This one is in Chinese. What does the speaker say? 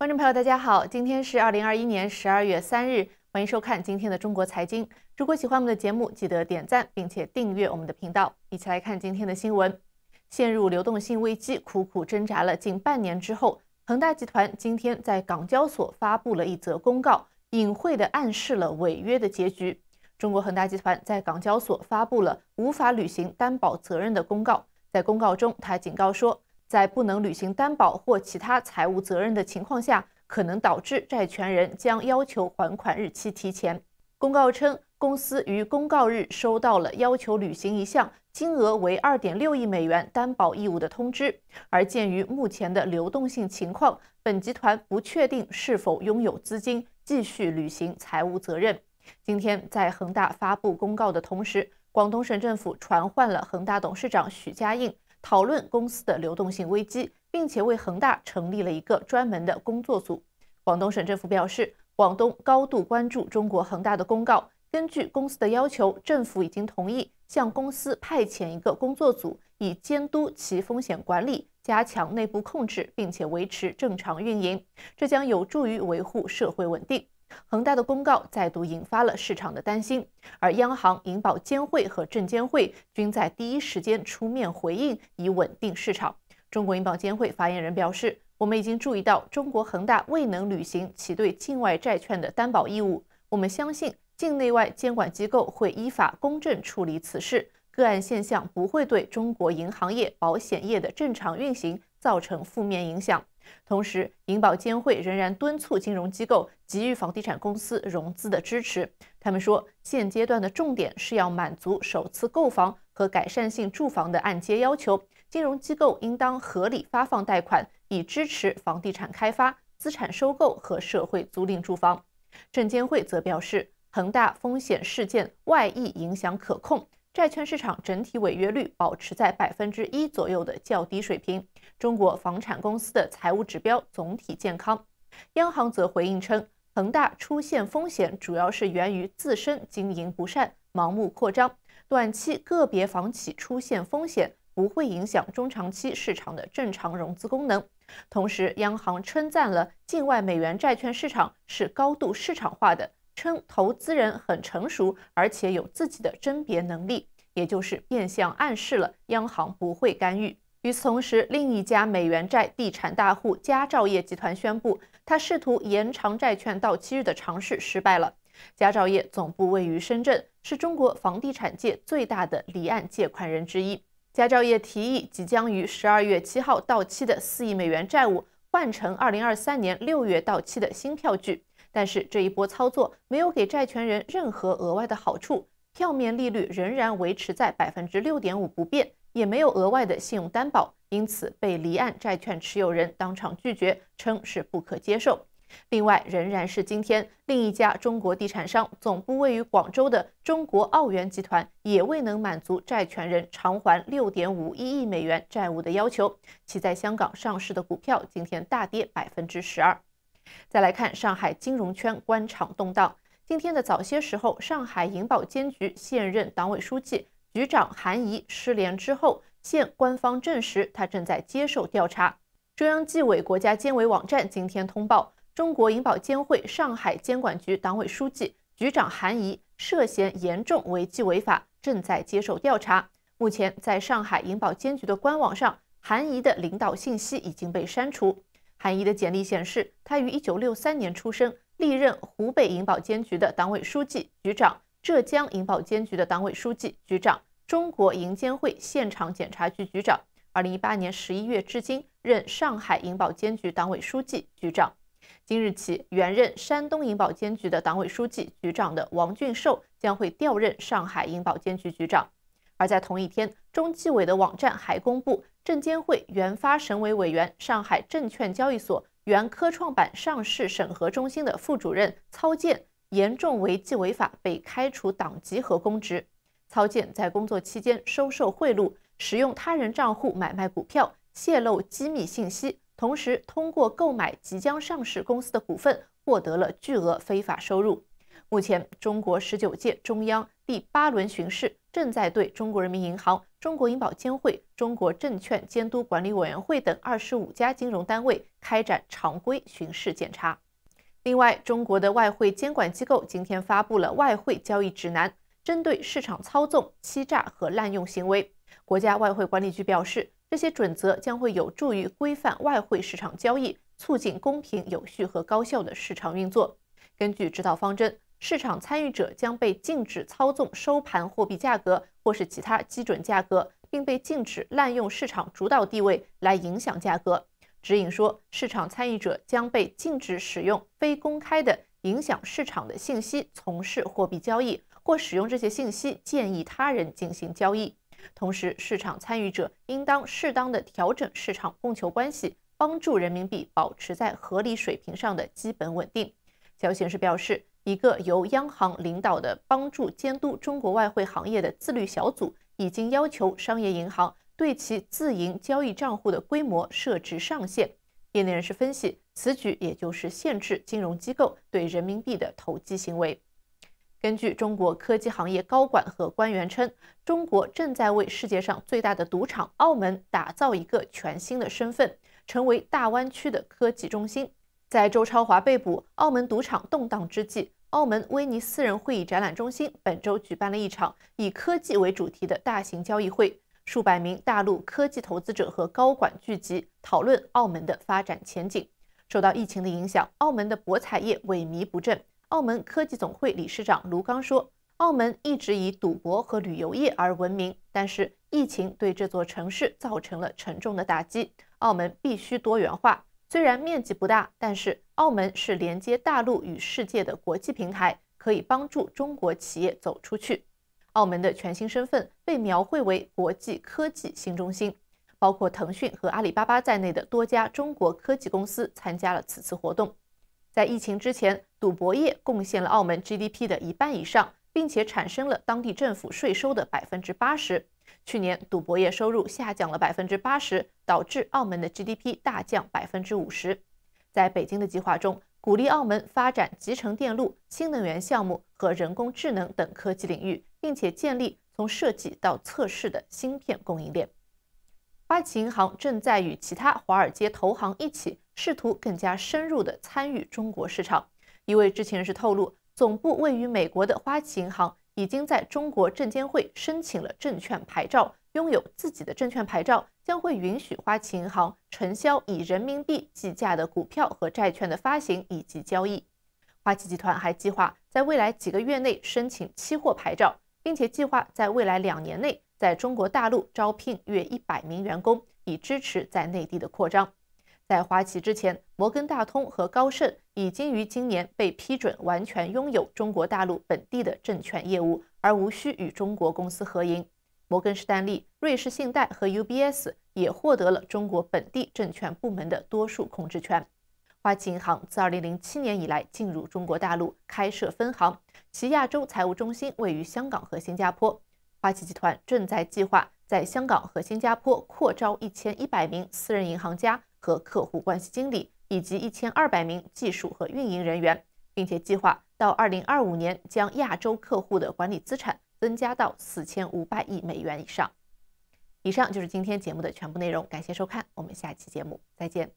观众朋友，大家好，今天是二零二一年十二月三日，欢迎收看今天的中国财经。如果喜欢我们的节目，记得点赞并且订阅我们的频道。一起来看今天的新闻。陷入流动性危机，苦苦挣扎了近半年之后，恒大集团今天在港交所发布了一则公告，隐晦地暗示了违约的结局。中国恒大集团在港交所发布了无法履行担保责任的公告，在公告中，他警告说。在不能履行担保或其他财务责任的情况下，可能导致债权人将要求还款日期提前。公告称，公司于公告日收到了要求履行一项金额为二点六亿美元担保义务的通知，而鉴于目前的流动性情况，本集团不确定是否拥有资金继续履行财务责任。今天，在恒大发布公告的同时，广东省政府传唤了恒大董事长许家印。讨论公司的流动性危机，并且为恒大成立了一个专门的工作组。广东省政府表示，广东高度关注中国恒大的公告。根据公司的要求，政府已经同意向公司派遣一个工作组，以监督其风险管理、加强内部控制，并且维持正常运营。这将有助于维护社会稳定。恒大的公告再度引发了市场的担心，而央行、银保监会和证监会均在第一时间出面回应，以稳定市场。中国银保监会发言人表示：“我们已经注意到中国恒大未能履行其对境外债券的担保义务，我们相信境内外监管机构会依法公正处理此事，个案现象不会对中国银行业、保险业的正常运行造成负面影响。”同时，银保监会仍然敦促金融机构给予房地产公司融资的支持。他们说，现阶段的重点是要满足首次购房和改善性住房的按揭要求。金融机构应当合理发放贷款，以支持房地产开发、资产收购和社会租赁住房。证监会则表示，恒大风险事件外溢影响可控。债券市场整体违约率保持在百分之一左右的较低水平。中国房产公司的财务指标总体健康。央行则回应称，恒大出现风险主要是源于自身经营不善、盲目扩张。短期个别房企出现风险不会影响中长期市场的正常融资功能。同时，央行称赞了境外美元债券市场是高度市场化的。称投资人很成熟，而且有自己的甄别能力，也就是变相暗示了央行不会干预。与此同时，另一家美元债地产大户佳兆业集团宣布，他试图延长债券到期日的尝试失败了。佳兆业总部位于深圳，是中国房地产界最大的离岸借款人之一。佳兆业提议即将于十二月七号到期的四亿美元债务换成二零二三年六月到期的新票据。但是这一波操作没有给债权人任何额外的好处，票面利率仍然维持在百分之六点五不变，也没有额外的信用担保，因此被离岸债券持有人当场拒绝，称是不可接受。另外，仍然是今天，另一家中国地产商总部位于广州的中国澳元集团也未能满足债权人偿还六点五一亿美元债务的要求，其在香港上市的股票今天大跌百分之十二。再来看上海金融圈官场动荡。今天的早些时候，上海银保监局现任党委书记、局长韩怡失联之后，现官方证实他正在接受调查。中央纪委国家监委网站今天通报，中国银保监会上海监管局党委书记、局长韩怡涉嫌严重违纪违法，正在接受调查。目前，在上海银保监局的官网上，韩怡的领导信息已经被删除。韩毅的简历显示，他于一九六三年出生，历任湖北银保监局的党委书记、局长，浙江银保监局的党委书记、局长，中国银监会现场检查局局长。二零一八年十一月至今，任上海银保监局党委书记、局长。今日起，原任山东银保监局的党委书记、局长的王俊寿将会调任上海银保监局局长。而在同一天，中纪委的网站还公布，证监会原发审委委员、上海证券交易所原科创板上市审核中心的副主任曹建严重违纪违法，被开除党籍和公职。曹建在工作期间收受贿赂，使用他人账户买卖股票，泄露机密信息，同时通过购买即将上市公司的股份，获得了巨额非法收入。目前，中国十九届中央。第八轮巡视正在对中国人民银行、中国银保监会、中国证券监督管理委员会等二十五家金融单位开展常规巡视检查。另外，中国的外汇监管机构今天发布了外汇交易指南，针对市场操纵、欺诈和滥用行为。国家外汇管理局表示，这些准则将会有助于规范外汇市场交易，促进公平、有序和高效的市场运作。根据指导方针。市场参与者将被禁止操纵收盘货币价格或是其他基准价格，并被禁止滥用市场主导地位来影响价格。指引说，市场参与者将被禁止使用非公开的、影响市场的信息从事货币交易或使用这些信息建议他人进行交易。同时，市场参与者应当适当的调整市场供求关系，帮助人民币保持在合理水平上的基本稳定。消息式表示。一个由央行领导的帮助监督中国外汇行业的自律小组已经要求商业银行对其自营交易账户的规模设置上限。业内人士分析，此举也就是限制金融机构对人民币的投机行为。根据中国科技行业高管和官员称，中国正在为世界上最大的赌场澳门打造一个全新的身份，成为大湾区的科技中心。在周超华被捕、澳门赌场动荡之际，澳门威尼斯人会议展览中心本周举办了一场以科技为主题的大型交易会，数百名大陆科技投资者和高管聚集讨论澳门的发展前景。受到疫情的影响，澳门的博彩业萎靡不振。澳门科技总会理事长卢刚说：“澳门一直以赌博和旅游业而闻名，但是疫情对这座城市造成了沉重的打击。澳门必须多元化。”虽然面积不大，但是澳门是连接大陆与世界的国际平台，可以帮助中国企业走出去。澳门的全新身份被描绘为国际科技新中心，包括腾讯和阿里巴巴在内的多家中国科技公司参加了此次活动。在疫情之前，赌博业贡献了澳门 GDP 的一半以上，并且产生了当地政府税收的百分之八十。去年，赌博业收入下降了百分之八十，导致澳门的 GDP 大降百分之五十。在北京的计划中，鼓励澳门发展集成电路、新能源项目和人工智能等科技领域，并且建立从设计到测试的芯片供应链。花旗银行正在与其他华尔街投行一起，试图更加深入地参与中国市场。一位知情人士透露，总部位于美国的花旗银行。已经在中国证监会申请了证券牌照，拥有自己的证券牌照，将会允许花旗银行承销以人民币计价的股票和债券的发行以及交易。花旗集团还计划在未来几个月内申请期货牌照，并且计划在未来两年内在中国大陆招聘约一百名员工，以支持在内地的扩张。在花旗之前。摩根大通和高盛已经于今年被批准完全拥有中国大陆本地的证券业务，而无需与中国公司合营。摩根士丹利、瑞士信贷和 UBS 也获得了中国本地证券部门的多数控制权。花旗银行自2007年以来进入中国大陆开设分行，其亚洲财务中心位于香港和新加坡。花旗集团正在计划在香港和新加坡扩招1100名私人银行家和客户关系经理。以及一千二百名技术和运营人员，并且计划到二零二五年将亚洲客户的管理资产增加到四千五百亿美元以上。以上就是今天节目的全部内容，感谢收看，我们下期节目再见。